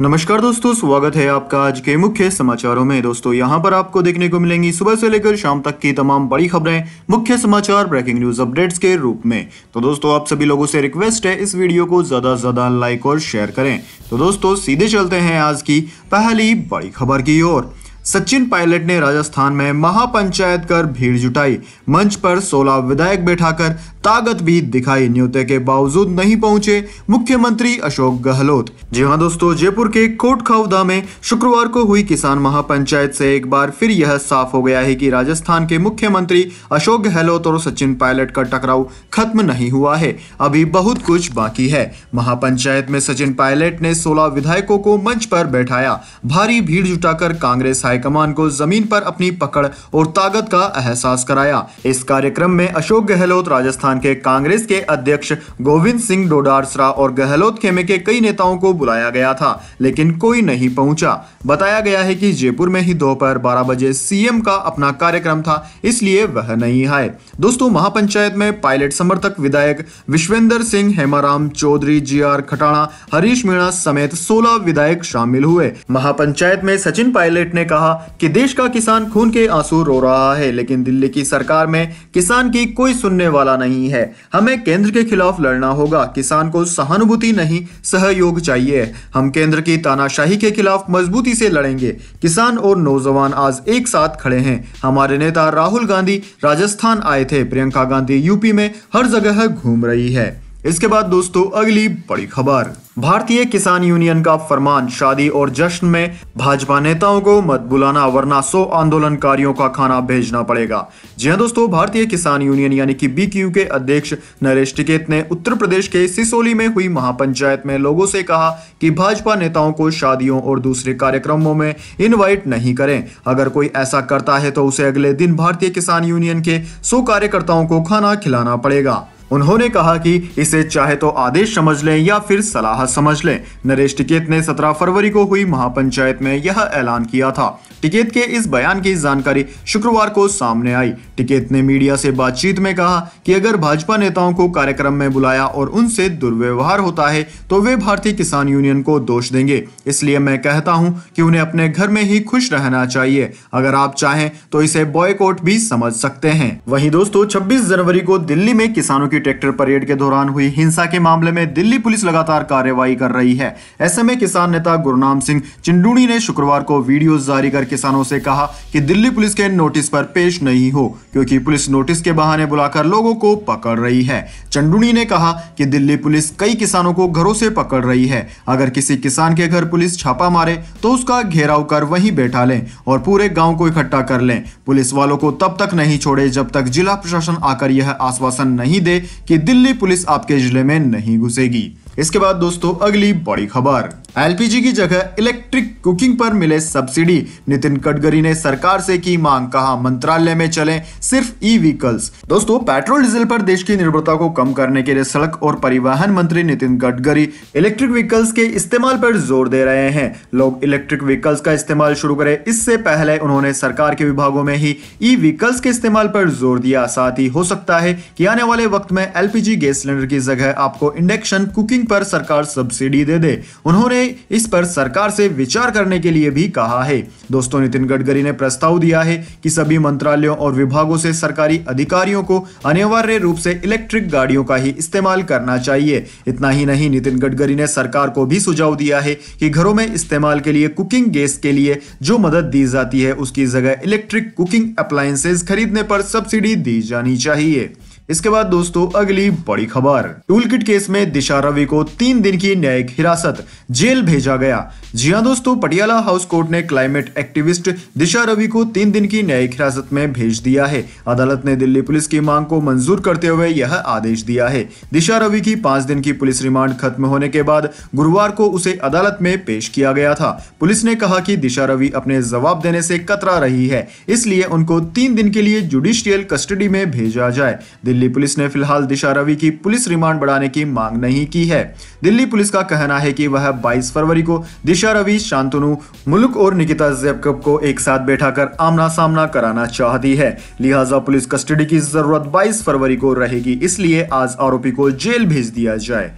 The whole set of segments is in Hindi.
नमस्कार दोस्तों स्वागत है आपका आज के मुख्य समाचारों में दोस्तों यहां पर आपको देखने को मिलेंगी सुबह से लेकर शाम तक की तमाम बड़ी खबरें मुख्य समाचार ब्रेकिंग न्यूज अपडेट्स के रूप में तो दोस्तों आप सभी लोगों से रिक्वेस्ट है इस वीडियो को ज्यादा से ज्यादा लाइक और शेयर करें तो दोस्तों सीधे चलते हैं आज की पहली बड़ी खबर की ओर सचिन पायलट ने राजस्थान में महापंचायत कर भीड़ जुटाई मंच पर 16 विधायक बैठाकर ताकत भी दिखाई न्योते के बावजूद नहीं पहुंचे मुख्यमंत्री अशोक गहलोत जी हाँ दोस्तों जयपुर के खाउदा में शुक्रवार को हुई किसान महापंचायत से एक बार फिर यह साफ हो गया है कि राजस्थान के मुख्यमंत्री अशोक गहलोत और सचिन पायलट का टकराव खत्म नहीं हुआ है अभी बहुत कुछ बाकी है महापंचायत में सचिन पायलट ने सोलह विधायकों को मंच पर बैठाया भारी भीड़ जुटाकर कांग्रेस हाई हाईकमान को जमीन पर अपनी पकड़ और ताकत का एहसास कराया इस कार्यक्रम में अशोक गहलोत राजस्थान के कांग्रेस के अध्यक्ष गोविंद सिंह डोडारसरा और गहलोत खेमे के कई नेताओं को बुलाया गया था लेकिन कोई नहीं पहुंचा बताया गया है कि जयपुर में ही दोपहर बारह बजे सीएम का अपना कार्यक्रम था इसलिए वह नहीं आए दोस्तों महापंचायत में पायलट समर्थक विधायक विश्वेंद्र सिंह हेमाराम चौधरी जी आर खटाणा हरीश मीणा समेत सोलह विधायक शामिल हुए महापंचायत में सचिन पायलट ने कहा कहा कि देश का किसान खून के आंसू रो रहा है लेकिन दिल्ली की सरकार में किसान की कोई सुनने वाला नहीं है हमें केंद्र के खिलाफ लड़ना होगा किसान को सहानुभूति नहीं सहयोग चाहिए हम केंद्र की तानाशाही के खिलाफ मजबूती से लड़ेंगे किसान और नौजवान आज एक साथ खड़े हैं हमारे नेता राहुल गांधी राजस्थान आए थे प्रियंका गांधी यूपी में हर जगह घूम रही है इसके बाद दोस्तों अगली बड़ी खबर भारतीय किसान यूनियन का फरमान शादी और जश्न में भाजपा नेताओं को मत बुलाना वरना सो आंदोलनकारियों का खाना भेजना पड़ेगा जी हाँ दोस्तों भारतीय किसान यूनियन यानी कि बीक्यू के अध्यक्ष नरेश टिकेत ने उत्तर प्रदेश के सिसोली में हुई महापंचायत में लोगों से कहा कि भाजपा नेताओं को शादियों और दूसरे कार्यक्रमों में इन्वाइट नहीं करें अगर कोई ऐसा करता है तो उसे अगले दिन भारतीय किसान यूनियन के सौ कार्यकर्ताओं को खाना खिलाना पड़ेगा उन्होंने कहा कि इसे चाहे तो आदेश समझ लें या फिर सलाह समझ लें नरेश टिकेत ने 17 फरवरी को हुई महापंचायत में यह ऐलान किया था टिकेत के इस बयान की जानकारी शुक्रवार को सामने आई टिकेत ने मीडिया से बातचीत में कहा कि अगर भाजपा नेताओं को कार्यक्रम में बुलाया और उनसे दुर्व्यवहार होता है तो वे भारतीय किसान यूनियन को दोष देंगे इसलिए मैं कहता हूं कि उन्हें अपने घर में ही खुश रहना चाहिए अगर आप चाहें तो इसे बॉयकॉट भी समझ सकते हैं वही दोस्तों छब्बीस जनवरी को दिल्ली में किसानों की ट्रैक्टर परेड के दौरान हुई हिंसा के मामले में दिल्ली पुलिस लगातार कार्रवाई कर रही है ऐसे में किसान नेता गुरुनाम सिंह चिंडूनी ने शुक्रवार को वीडियो जारी कर किसानों से कहा कि दिल्ली पुलिस के नोटिस पर पेश नहीं हो क्योंकि पुलिस नोटिस के बहाने बुलाकर लोगों को पकड़ रही है चंडूनी ने कहा कि दिल्ली पुलिस कई किसानों को घरों से पकड़ रही है अगर किसी किसान के घर पुलिस छापा मारे तो उसका घेराव कर वहीं बैठा लें और पूरे गांव को इकट्ठा कर लें पुलिस वालों को तब तक नहीं छोड़े जब तक जिला प्रशासन आकर यह आश्वासन नहीं दे कि दिल्ली पुलिस आपके जिले में नहीं घुसेगी इसके बाद दोस्तों अगली बड़ी खबर एलपीजी की जगह इलेक्ट्रिक कुकिंग पर मिले सब्सिडी नितिन गडकरी ने सरकार से की मांग कहा मंत्रालय में चले सिर्फ ई व्हीकल्स दोस्तों पेट्रोल डीजल पर देश की निर्भरता को कम करने के लिए सड़क और परिवहन मंत्री नितिन गडकरी इलेक्ट्रिक व्हीकल्स के इस्तेमाल पर जोर दे रहे हैं लोग इलेक्ट्रिक व्हीकल्स का इस्तेमाल शुरू करें इससे पहले उन्होंने सरकार के विभागों में ही ई व्हीकल्स के इस्तेमाल पर जोर दिया साथ ही हो सकता है कि आने वाले वक्त में एलपीजी गैस सिलेंडर की जगह आपको इंडक्शन कुकिंग पर सरकार सब्सिडी दे दे उन्होंने इस पर सरकार से विचार करने के लिए भी कहा है दोस्तों नितिन गडकरी ने प्रस्ताव दिया है कि सभी मंत्रालयों और विभागों से सरकारी अधिकारियों को अनिवार्य रूप से इलेक्ट्रिक गाड़ियों का ही इस्तेमाल करना चाहिए इतना ही नहीं नितिन गडकरी ने सरकार को भी सुझाव दिया है कि घरों में इस्तेमाल के लिए कुकिंग गैस के लिए जो मदद दी जाती है उसकी जगह इलेक्ट्रिक कुकिंग अप्लायंसेज खरीदने पर सब्सिडी दी जानी चाहिए इसके बाद दोस्तों अगली बड़ी खबर टूलकिट केस में दिशा रवि को तीन दिन की न्यायिक हिरासत जेल भेजा गया जी हाँ दोस्तों पटियाला हाउस कोर्ट ने क्लाइमेट एक्टिविस्ट दिशा रवि को तीन दिन की न्यायिक हिरासत में भेज दिया है अदालत ने दिल्ली पुलिस की मांग को मंजूर करते हुए यह आदेश दिया है दिशा रवि की पांच दिन की पुलिस रिमांड खत्म होने के बाद गुरुवार को उसे अदालत में पेश किया गया था पुलिस ने कहा की दिशा रवि अपने जवाब देने से कतरा रही है इसलिए उनको तीन दिन के लिए जुडिशियल कस्टडी में भेजा जाए दिल्ली पुलिस ने फिलहाल दिशा रवि की पुलिस रिमांड बढ़ाने की मांग नहीं की है दिल्ली पुलिस का कहना है कि वह 22 फरवरी को दिशा रवि शांतनु मुल्क और निकिता जैकब को एक साथ बैठाकर आमना सामना कराना चाहती है लिहाजा पुलिस कस्टडी की जरूरत बाईस फरवरी को रहेगी इसलिए आज आरोपी को जेल भेज दिया जाए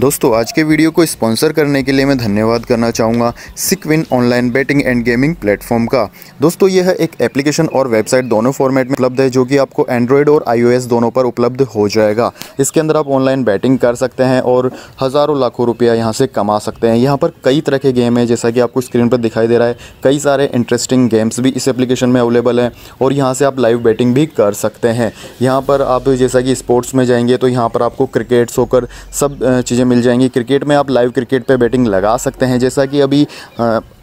दोस्तों आज के वीडियो को स्पॉन्सर करने के लिए मैं धन्यवाद करना चाहूँगा सिकविन online betting and gaming platform का दोस्तों यह एक एप्लीकेशन और वेबसाइट दोनों फॉर्मेट में उपलब्ध है जो कि आपको एंड्रॉयड और आईओएस दोनों पर उपलब्ध हो जाएगा इसके अंदर आप ऑनलाइन बैटिंग कर सकते हैं और हज़ारों लाखों रुपया यहाँ से कमा सकते हैं यहाँ पर कई तरह के गेम हैं जैसा कि आपको स्क्रीन पर दिखाई दे रहा है कई सारे इंटरेस्टिंग गेम्स भी इस एप्लीकेशन में अवेलेबल हैं और यहाँ से आप लाइव बैटिंग भी कर सकते हैं यहाँ पर आप जैसा कि स्पोर्ट्स में जाएंगे तो यहाँ पर आपको क्रिकेट सोकर सब चीज़ें चीज़ें मिल जाएंगी क्रिकेट में आप लाइव क्रिकेट पे बैटिंग लगा सकते हैं जैसा कि अभी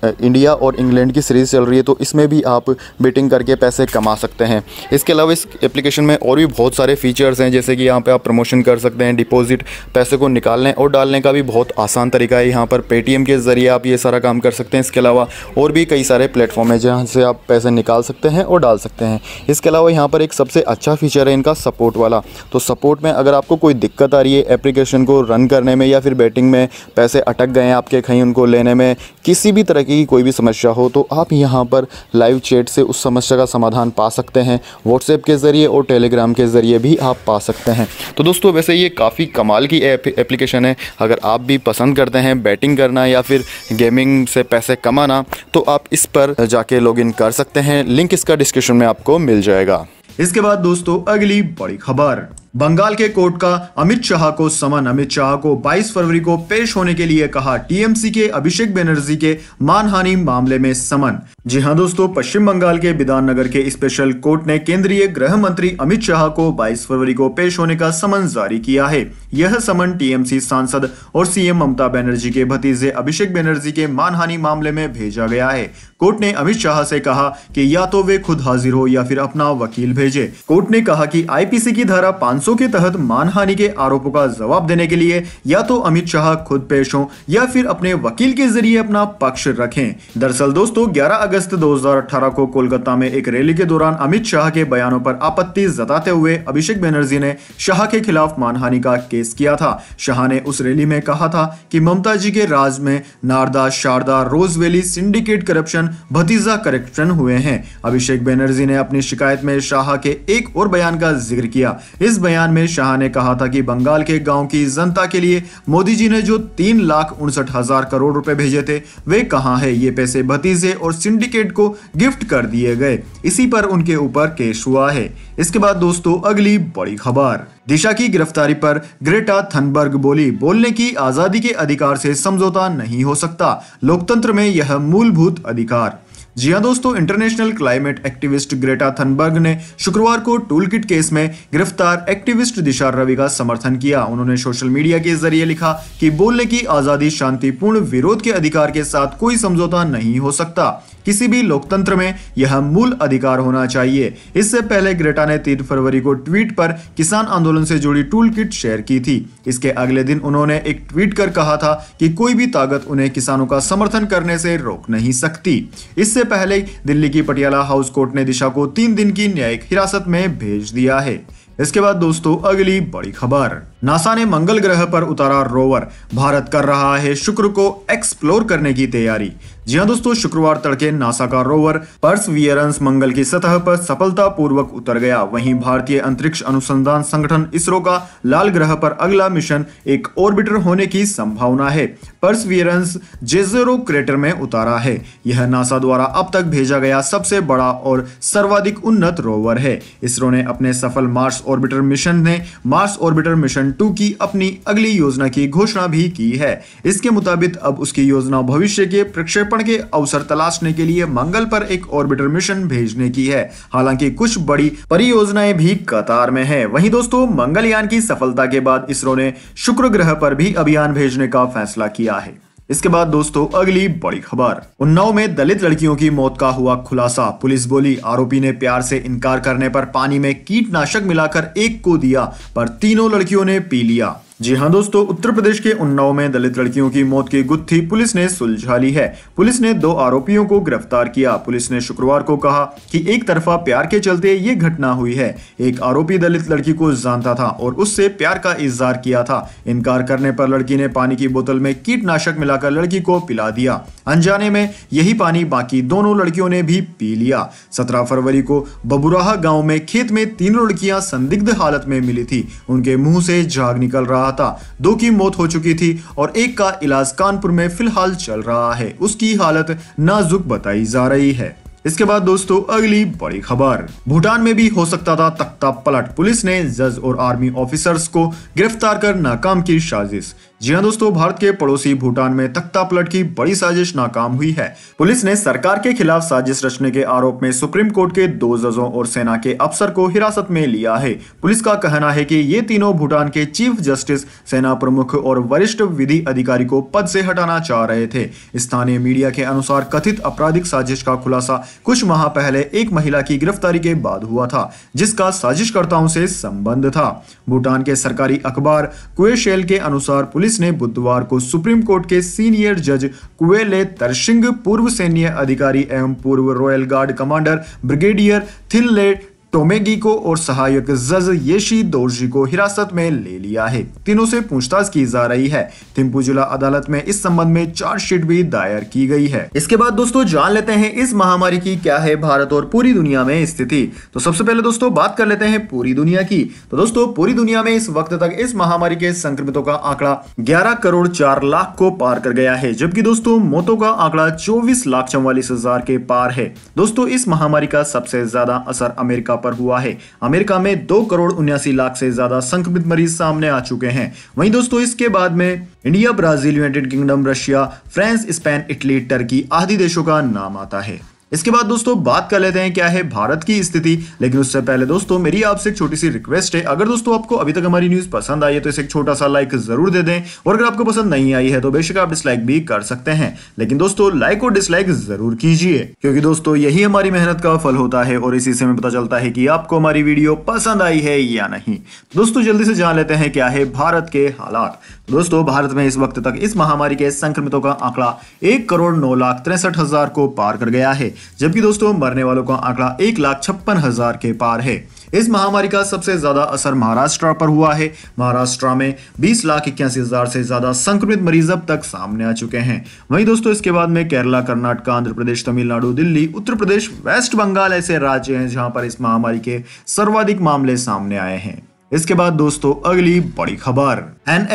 इंडिया और इंग्लैंड की सीरीज़ चल रही है तो इसमें भी आप बेटिंग करके पैसे कमा सकते हैं इसके अलावा इस एप्लीकेशन में और भी बहुत सारे फीचर्स हैं जैसे कि यहाँ पे आप प्रमोशन कर सकते हैं डिपॉजिट पैसे को निकालने और डालने का भी बहुत आसान तरीका है यहाँ पर पे के ज़रिए आप ये सारा काम कर सकते हैं इसके अलावा और भी कई सारे प्लेटफॉर्म हैं जहाँ से आप पैसे निकाल सकते हैं और डाल सकते हैं इसके अलावा यहाँ पर एक सबसे अच्छा फीचर है इनका सपोर्ट वाला तो सपोर्ट में अगर आपको कोई दिक्कत आ रही है एप्लीकेशन को रन करने में या फिर बैटिंग में पैसे अटक गए हैं आपके कहीं उनको लेने में किसी भी तरह की तरीके की कोई भी समस्या हो तो आप यहाँ पर लाइव चैट से उस समस्या का समाधान पा सकते हैं व्हाट्सएप के ज़रिए और टेलीग्राम के ज़रिए भी आप पा सकते हैं तो दोस्तों वैसे ये काफ़ी कमाल की एप्लीकेशन है अगर आप भी पसंद करते हैं बैटिंग करना या फिर गेमिंग से पैसे कमाना तो आप इस पर जाके लॉग कर सकते हैं लिंक इसका डिस्क्रिप्शन में आपको मिल जाएगा इसके बाद दोस्तों अगली बड़ी खबर बंगाल के कोर्ट का अमित शाह को समन अमित शाह को 22 फरवरी को पेश होने के लिए कहा टीएमसी के अभिषेक बनर्जी के मानहानि मामले में समन जी हाँ दोस्तों पश्चिम बंगाल के नगर के स्पेशल कोर्ट ने केंद्रीय गृह मंत्री अमित शाह को 22 फरवरी को पेश होने का समन जारी किया है यह समन टीएमसी सांसद और सीएम ममता बनर्जी के भतीजे अभिषेक बनर्जी के मानहानि मामले में भेजा गया है कोर्ट ने अमित शाह से कहा कि या तो वे खुद हाजिर हो या फिर अपना वकील भेजे कोर्ट ने कहा कि आईपीसी की धारा पांच 500 के तहत मानहानि के आरोपों का जवाब देने के लिए या तो अमित शाह खुद पेश हो या फिर अपने वकील के जरिए अपना पक्ष रखें दरअसल दोस्तों 11 अगस्त 2018 को कोलकाता में एक रैली के दौरान अमित शाह के बयानों पर आपत्ति जताते हुए अभिषेक बनर्जी ने शाह के खिलाफ मानहानि का केस किया था शाह ने उस रैली में कहा था की ममता जी के राज में Narada Sharada rose syndicate corruption भतीजा करप्शन हुए हैं अभिषेक बनर्जी ने अपनी शिकायत में शाह के एक और बयान का जिक्र किया इस बयान में शाह ने कहा था कि बंगाल के गांव की जनता के लिए मोदी जी ने जो तीन लाख उनसठ हजार करोड़ रुपए भेजे थे वे कहाँ है ये पैसे भतीजे और सिंडिकेट को गिफ्ट कर दिए गए इसी पर उनके ऊपर केस हुआ है इसके बाद दोस्तों अगली बड़ी खबर दिशा की गिरफ्तारी पर ग्रेटा थनबर्ग बोली बोलने की आजादी के अधिकार से समझौता नहीं हो सकता लोकतंत्र में यह मूलभूत अधिकार जी हाँ दोस्तों international climate activist Greta Thunberg ने शुक्रवार को टूलकिट केस में गिरफ्तार एक्टिविस्ट दिशा रवि का समर्थन किया उन्होंने सोशल मीडिया के जरिए लिखा कि बोलने की आजादी शांतिपूर्ण विरोध के अधिकार के साथ कोई समझौता नहीं हो सकता किसी भी लोकतंत्र में यह मूल अधिकार होना चाहिए इससे पहले ग्रेटा ने तीन फरवरी को ट्वीट पर किसान आंदोलन से जुड़ी टूल किट शेयर की थी इसके अगले दिन उन्होंने एक ट्वीट कर कहा था कि कोई भी ताकत उन्हें किसानों का समर्थन करने से रोक नहीं सकती इससे पहले दिल्ली की पटियाला हाउस कोर्ट ने दिशा को तीन दिन की न्यायिक हिरासत में भेज दिया है इसके बाद दोस्तों अगली बड़ी खबर नासा ने मंगल ग्रह पर उतारा रोवर भारत कर रहा है शुक्र को एक्सप्लोर करने की तैयारी जी हाँ दोस्तों शुक्रवार तड़के नासा का रोवर पर्सवियरेंस मंगल की सतह पर सफलतापूर्वक उतर गया वहीं भारतीय अंतरिक्ष अनुसंधान संगठन इसरो का लाल ग्रह पर अगला मिशन एक ऑर्बिटर होने की संभावना है पर्सवियरेंस जेजेरो क्रेटर में उतारा है यह नासा द्वारा अब तक भेजा गया सबसे बड़ा और सर्वाधिक उन्नत रोवर है इसरो ने अपने सफल मार्स ऑर्बिटर मिशन ने मार्स ऑर्बिटर मिशन टू की अपनी अगली योजना की घोषणा भी की है इसके मुताबिक अब उसकी योजना भविष्य के प्रक्षेपण के अवसर तलाशने के लिए मंगल पर एक ऑर्बिटर मिशन भेजने की है हालांकि कुछ बड़ी परियोजनाएं भी कतार में है वहीं दोस्तों मंगलयान की सफलता के बाद इसरो ने शुक्र ग्रह पर भी अभियान भेजने का फैसला किया है इसके बाद दोस्तों अगली बड़ी खबर उन्नाव में दलित लड़कियों की मौत का हुआ खुलासा पुलिस बोली आरोपी ने प्यार से इनकार करने पर पानी में कीटनाशक मिलाकर एक को दिया पर तीनों लड़कियों ने पी लिया जी हाँ दोस्तों उत्तर प्रदेश के उन्नाव में दलित लड़कियों की मौत की गुत्थी पुलिस ने सुलझा ली है पुलिस ने दो आरोपियों को गिरफ्तार किया पुलिस ने शुक्रवार को कहा कि एक तरफा प्यार के चलते ये घटना हुई है एक आरोपी दलित लड़की को जानता था और उससे प्यार का इजहार किया था इनकार करने पर लड़की ने पानी की बोतल में कीटनाशक मिलाकर लड़की को पिला दिया अनजाने में यही पानी बाकी दोनों लड़कियों ने भी पी लिया सत्रह फरवरी को बबुराहा गाँव में खेत में तीन लड़कियां संदिग्ध हालत में मिली थी उनके मुंह से झाग निकल रहा था दो की मौत हो चुकी थी और एक का इलाज कानपुर में फिलहाल चल रहा है उसकी हालत नाजुक बताई जा रही है इसके बाद दोस्तों अगली बड़ी खबर भूटान में भी हो सकता था तख्ता पलट पुलिस ने जज और आर्मी ऑफिसर्स को गिरफ्तार कर नाकाम की साजिश जी हाँ दोस्तों भारत के पड़ोसी भूटान में तख्ता पलट की बड़ी साजिश नाकाम हुई है पुलिस ने सरकार के खिलाफ साजिश रचने के आरोप में सुप्रीम कोर्ट के दो जजों और सेना के अफसर को हिरासत में लिया है पुलिस का कहना है कि ये तीनों भूटान के चीफ जस्टिस सेना प्रमुख और वरिष्ठ विधि अधिकारी को पद से हटाना चाह रहे थे स्थानीय मीडिया के अनुसार कथित आपराधिक साजिश का खुलासा कुछ माह पहले एक महिला की गिरफ्तारी के बाद हुआ था जिसका साजिशकर्ताओं से संबंध था भूटान के सरकारी अखबार कुएशेल के अनुसार पुलिस पुलिस ने बुधवार को सुप्रीम कोर्ट के सीनियर जज कुएले तरसिंग पूर्व सैन्य अधिकारी एवं पूर्व रॉयल गार्ड कमांडर ब्रिगेडियर थिनलेट टोमेगी को और सहायक जज येशी दोर्जी को हिरासत में ले लिया है तीनों से पूछताछ की जा रही है थिम्पू जिला अदालत में इस संबंध में चार्जशीट भी दायर की गई है इसके बाद दोस्तों जान लेते हैं इस महामारी की क्या है भारत और पूरी दुनिया में स्थिति तो सबसे पहले दोस्तों बात कर लेते हैं पूरी दुनिया की तो दोस्तों पूरी दुनिया में इस वक्त तक इस महामारी के संक्रमितों का आंकड़ा ग्यारह करोड़ चार लाख को पार कर गया है जबकि दोस्तों मौतों का आंकड़ा चौबीस लाख चौवालीस हजार के पार है दोस्तों इस महामारी का सबसे ज्यादा असर अमेरिका पर हुआ है अमेरिका में दो करोड़ उन्यासी लाख से ज्यादा संक्रमित मरीज सामने आ चुके हैं वहीं दोस्तों इसके बाद में India Brazil United Kingdom Russia France Spain Italy Turkey आदि देशों का नाम आता है इसके बाद दोस्तों बात कर लेते हैं क्या है भारत की स्थिति लेकिन उससे पहले दोस्तों मेरी आपसे एक छोटी सी रिक्वेस्ट है अगर दोस्तों आपको अभी तक हमारी न्यूज पसंद आई है तो इसे एक छोटा सा लाइक जरूर दे दें और अगर आपको पसंद नहीं आई है तो बेशक आप डिसलाइक भी कर सकते हैं लेकिन दोस्तों लाइक और डिसलाइक जरूर कीजिए क्योंकि दोस्तों यही हमारी मेहनत का फल होता है और इसी से हमें पता चलता है कि आपको हमारी वीडियो पसंद आई है या नहीं तो दोस्तों जल्दी से जान लेते हैं क्या है भारत के हालात तो दोस्तों भारत में इस वक्त तक इस महामारी के संक्रमितों का आंकड़ा एक करोड़ नौ लाख तिरसठ हजार को पार कर गया है जबकि दोस्तों मरने वालों का आंकड़ा एक लाख छप्पन हजार के पार है इस महामारी का सबसे ज्यादा असर महाराष्ट्र पर हुआ है महाराष्ट्र में बीस लाख इक्यासी हजार से ज्यादा संक्रमित मरीज अब तक सामने आ चुके हैं वहीं दोस्तों इसके बाद में केरला कर्नाटक आंध्र प्रदेश तमिलनाडु दिल्ली उत्तर प्रदेश वेस्ट बंगाल ऐसे राज्य हैं जहां पर इस महामारी के सर्वाधिक मामले सामने आए हैं इसके बाद दोस्तों अगली बड़ी खबर एन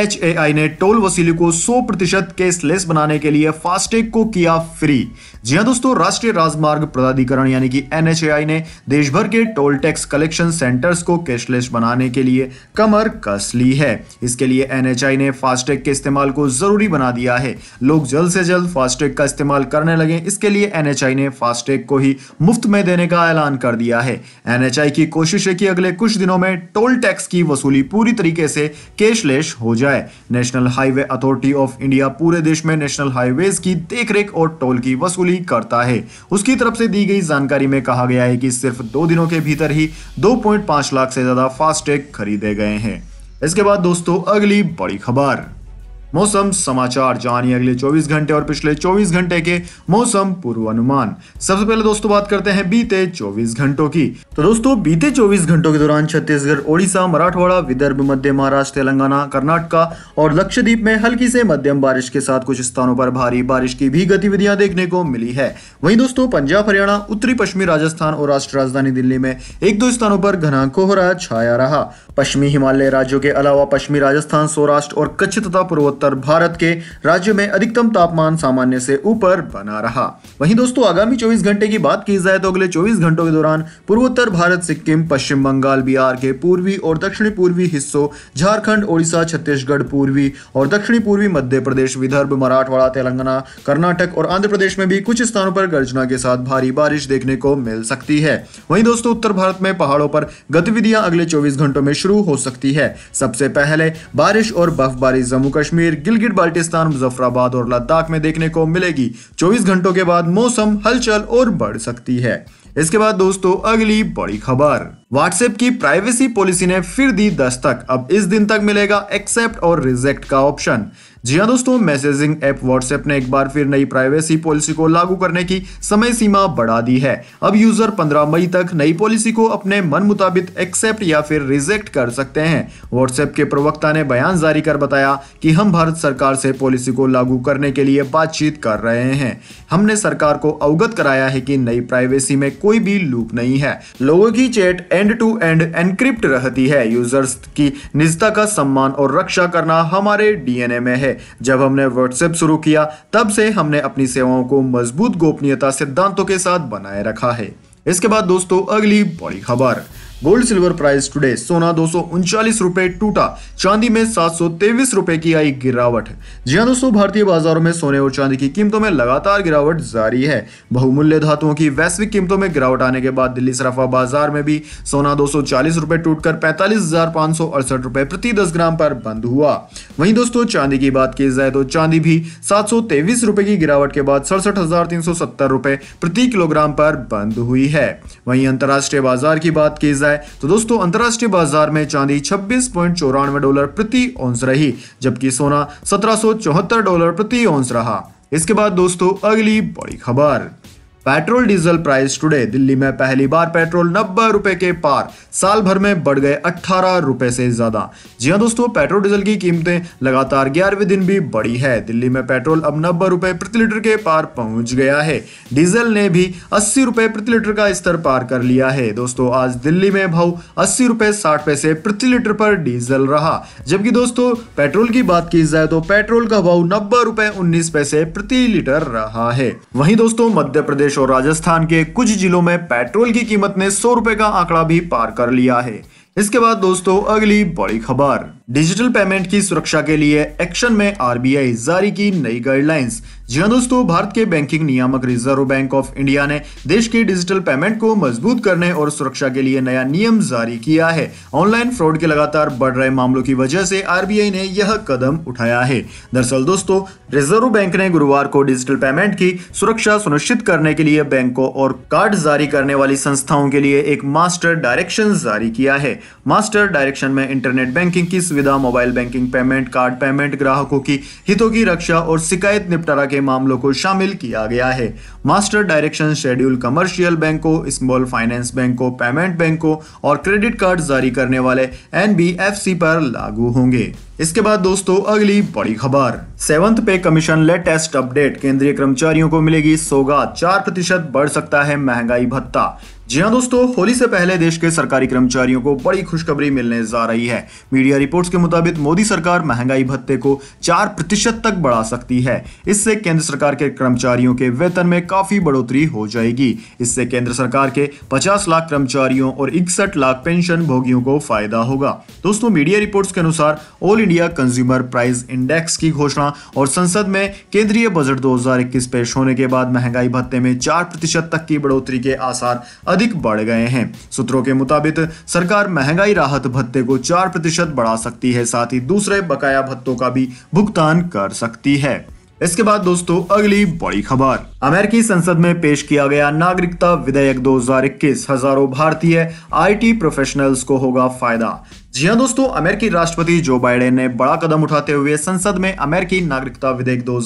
ने टोल वसूली को 100 प्रतिशत केसलेस बनाने के लिए फास्टैग को किया फ्री जी हाँ दोस्तों राष्ट्रीय राजमार्ग प्राधिकरण यानी कि एन ने देश भर के टोल टैक्स कलेक्शन सेंटर्स को कैशलेस बनाने के लिए कमर कस ली है इसके लिए एन ने फास्टैग के इस्तेमाल को जरूरी बना दिया है लोग जल्द से जल्द फास्टैग का इस्तेमाल करने लगे इसके लिए एन ने फास्टैग को ही मुफ्त में देने का ऐलान कर दिया है एन की कोशिश है कि अगले कुछ दिनों में टोल टैक्स टैक्स की वसूली पूरी तरीके से कैशलेस हो जाए national highway authority of India पूरे देश में नेशनल हाईवेज की देखरेख और टोल की वसूली करता है उसकी तरफ से दी गई जानकारी में कहा गया है कि सिर्फ दो दिनों के भीतर ही 2.5 लाख से ज्यादा फास्टैग खरीदे गए हैं इसके बाद दोस्तों अगली बड़ी खबर मौसम समाचार जानिए अगले 24 घंटे और पिछले 24 घंटे के मौसम पूर्वानुमान सबसे पहले दोस्तों बात करते हैं बीते 24 घंटों की तो दोस्तों बीते 24 घंटों के दौरान छत्तीसगढ़ ओडिशा मराठवाड़ा विदर्भ मध्य महाराष्ट्र तेलंगाना कर्नाटका और लक्षद्वीप में हल्की से मध्यम बारिश के साथ कुछ स्थानों पर भारी बारिश की भी गतिविधियां देखने को मिली है वही दोस्तों पंजाब हरियाणा उत्तरी पश्चिमी राजस्थान और राष्ट्रीय राजधानी दिल्ली में एक दो स्थानों पर घना कोहरा छाया रहा पश्चिमी हिमालय राज्यों के अलावा पश्चिमी राजस्थान सौराष्ट्र और कच्छ तथा पूर्वोत्तर उत्तर भारत के राज्य में अधिकतम तापमान सामान्य से ऊपर बना रहा वहीं दोस्तों आगामी 24 घंटे की बात की जाए तो अगले 24 घंटों के दौरान पूर्वोत्तर भारत सिक्किम पश्चिम बंगाल बिहार के पूर्वी और दक्षिणी पूर्वी हिस्सों झारखंड ओडिशा छत्तीसगढ़ पूर्वी और दक्षिणी पूर्वी मध्य प्रदेश विदर्भ मराठवाड़ा तेलंगाना कर्नाटक और आंध्र प्रदेश में भी कुछ स्थानों पर गर्जना के साथ भारी बारिश देखने को मिल सकती है वहीं दोस्तों उत्तर भारत में पहाड़ों पर गतिविधियां अगले चौबीस घंटों में शुरू हो सकती है सबसे पहले बारिश और बर्फबारी जम्मू कश्मीर कश्मीर गिलगिट बाल्टिस्तान मुजफ्फराबाद और लद्दाख में देखने को मिलेगी चौबीस घंटों के बाद मौसम हलचल और बढ़ सकती है इसके बाद दोस्तों अगली बड़ी खबर व्हाट्सएप की प्राइवेसी पॉलिसी ने फिर दी दस्तक अब इस दिन तक मिलेगा एक्सेप्ट और रिजेक्ट का ऑप्शन जी हाँ दोस्तों मैसेजिंग ऐप व्हाट्सएप ने एक बार फिर नई प्राइवेसी पॉलिसी को लागू करने की समय सीमा बढ़ा दी है अब यूजर 15 मई तक नई पॉलिसी को अपने मन मुताबिक एक्सेप्ट या फिर रिजेक्ट कर सकते हैं व्हाट्सएप के प्रवक्ता ने बयान जारी कर बताया कि हम भारत सरकार से पॉलिसी को लागू करने के लिए बातचीत कर रहे हैं हमने सरकार को अवगत कराया है की नई प्राइवेसी में कोई भी लूप नहीं है लोगों की chat end to end encrypt रहती है यूजर्स की निजता का सम्मान और रक्षा करना हमारे डीएनए में है जब हमने व्हाट्सएप शुरू किया तब से हमने अपनी सेवाओं को मजबूत गोपनीयता सिद्धांतों के साथ बनाए रखा है इसके बाद दोस्तों अगली बड़ी खबर गोल्ड सिल्वर प्राइस टुडे सोना दो रुपए टूटा चांदी में सात रुपए की आई गिरावट जी हाँ दोस्तों भारतीय बाजारों में सोने और चांदी की कीमतों में लगातार गिरावट जारी है बहुमूल्य धातुओं की वैश्विक कीमतों में गिरावट आने के बाद दिल्ली सराफा बाजार में भी सोना दो रुपए टूटकर पैंतालीस रुपए प्रति दस ग्राम पर बंद हुआ वही दोस्तों चांदी की बात की जाए तो चांदी भी सात रुपए की गिरावट के बाद सड़सठ रुपए प्रति किलोग्राम पर बंद हुई है वही अंतर्राष्ट्रीय बाजार की बात की जाए जाए तो दोस्तों अंतरराष्ट्रीय बाजार में चांदी छब्बीस डॉलर प्रति औंस रही जबकि सोना सत्रह डॉलर प्रति औंस रहा इसके बाद दोस्तों अगली बड़ी खबर petrol diesel price today Delhi में पहली बार पेट्रोल नब्बे रुपए के पार साल भर में बढ़ गए अट्ठारह रुपए से ज्यादा जी हाँ दोस्तों पेट्रोल डीजल की कीमतें लगातार ग्यारहवें दिन भी बढ़ी है दिल्ली में पेट्रोल अब नब्बे रुपए प्रति लीटर के पार पहुंच गया है डीजल ने भी अस्सी रुपए प्रति लीटर का स्तर पार कर लिया है दोस्तों आज दिल्ली में भाव अस्सी रुपए साठ पैसे प्रति लीटर पर डीजल रहा जबकि दोस्तों पेट्रोल की बात की जाए तो पेट्रोल का भाव नब्बे रुपए उन्नीस पैसे प्रति लीटर रहा है वही दोस्तों मध्य प्रदेश प्रदेश और राजस्थान के कुछ जिलों में पेट्रोल की कीमत ने सौ रुपए का आंकड़ा भी पार कर लिया है इसके बाद दोस्तों अगली बड़ी खबर डिजिटल पेमेंट की सुरक्षा के लिए एक्शन में आरबीआई जारी की नई गाइडलाइंस जी हाँ दोस्तों भारत के बैंकिंग नियामक रिजर्व बैंक ऑफ इंडिया ने देश के डिजिटल पेमेंट को मजबूत करने और सुरक्षा के लिए नया नियम जारी किया है ऑनलाइन फ्रॉड के लगातार बढ़ रहे मामलों की वजह से आरबीआई ने यह कदम उठाया है दरअसल दोस्तों रिजर्व बैंक ने गुरुवार को डिजिटल पेमेंट की सुरक्षा सुनिश्चित करने के लिए बैंकों और कार्ड जारी करने वाली संस्थाओं के लिए एक मास्टर डायरेक्शन जारी किया है मास्टर डायरेक्शन में इंटरनेट बैंकिंग की सुविधा mobile banking payment card payment ग्राहकों की हितों की रक्षा और शिकायत निपटारा के मामलों को शामिल किया गया है मास्टर डायरेक्शन शेड्यूल कमर्शियल बैंकों स्मॉल फाइनेंस बैंकों पेमेंट बैंकों और क्रेडिट कार्ड जारी करने वाले एन पर लागू होंगे इसके बाद दोस्तों अगली बड़ी खबर सेवंथ पे कमीशन लेटेस्ट अपडेट केंद्रीय कर्मचारियों को मिलेगी सौगात चार प्रतिशत बढ़ सकता है महंगाई भत्ता जी हाँ दोस्तों होली से पहले देश के सरकारी कर्मचारियों को बड़ी खुशखबरी मिलने जा रही है मीडिया रिपोर्ट्स के मुताबिक मोदी सरकार महंगाई भत्ते को चार प्रतिशत तक बढ़ा सकती है इससे केंद्र सरकार के कर्मचारियों के वेतन में काफी बढ़ोतरी हो जाएगी इससे केंद्र सरकार के 50 लाख कर्मचारियों और इकसठ लाख पेंशन भोगियों को फायदा होगा दोस्तों मीडिया रिपोर्ट के अनुसार all India consumer price index की घोषणा और संसद में केंद्रीय बजट दो पेश होने के बाद महंगाई भत्ते में चार तक की बढ़ोतरी के आसार अधिक बढ़ गए हैं सूत्रों के मुताबिक सरकार महंगाई राहत भत्ते को चार प्रतिशत बढ़ा सकती है साथ ही दूसरे बकाया भत्तों का भी भुगतान कर सकती है इसके बाद दोस्तों अगली बड़ी खबर अमेरिकी संसद में पेश किया गया नागरिकता विधेयक 2021 हजारों भारतीय आईटी प्रोफेशनल्स को होगा फायदा जी हाँ दोस्तों अमेरिकी राष्ट्रपति जो बाइडेन ने बड़ा कदम उठाते हुए संसद में अमेरिकी नागरिकता विधेयक दो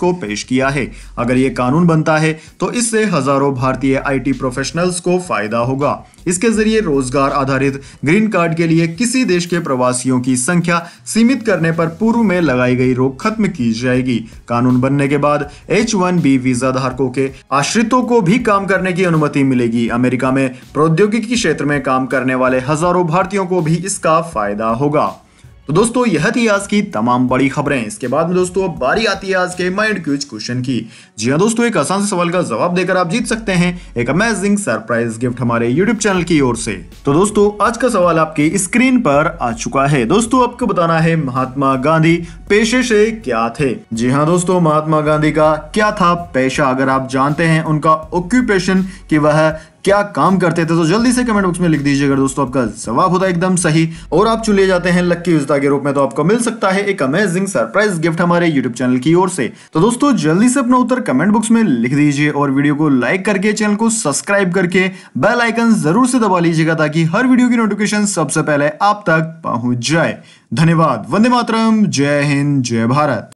को पेश किया है अगर ये कानून बनता है तो इससे हजारों भारतीय आईटी प्रोफेशनल्स को फायदा होगा इसके जरिए रोजगार आधारित ग्रीन कार्ड के लिए किसी देश के प्रवासियों की संख्या सीमित करने पर पूर्व में लगाई गई रोक खत्म की जाएगी कानून बनने के बाद एच वन बी वीजा धारकों के आश्रितों को भी काम करने की अनुमति मिलेगी अमेरिका में प्रौद्योगिकी क्षेत्र में काम करने वाले हजारों भारतीयों को भी इसका इसका फायदा होगा तो दोस्तों यह थी आज की तमाम बड़ी खबरें इसके बाद में दोस्तों अब बारी आती है आज के माइंड क्यूज क्वेश्चन की जी हाँ दोस्तों एक आसान से सवाल का जवाब देकर आप जीत सकते हैं एक अमेजिंग सरप्राइज गिफ्ट हमारे यूट्यूब चैनल की ओर से तो दोस्तों आज का सवाल आपके स्क्रीन पर आ चुका है दोस्तों आपको बताना है महात्मा गांधी पेशे से क्या थे जी हाँ दोस्तों महात्मा गांधी का क्या था पेशा अगर आप जानते हैं उनका ऑक्यूपेशन की वह क्या काम करते थे तो जल्दी से कमेंट बॉक्स में लिख दीजिएगा दोस्तों आपका जवाब होता है एकदम सही और आप चुने जाते हैं लक्की युजदा के रूप में तो आपको मिल सकता है एक अमेजिंग सरप्राइज गिफ्ट हमारे यूट्यूब चैनल की ओर से तो दोस्तों जल्दी से अपना उत्तर कमेंट बॉक्स में लिख दीजिए और वीडियो को लाइक करके चैनल को सब्सक्राइब करके बेल आइकन जरूर से दबा लीजिएगा ताकि हर वीडियो की नोटिफिकेशन सबसे पहले आप तक पहुंच जाए धन्यवाद वंदे मातरम जय हिंद जय भारत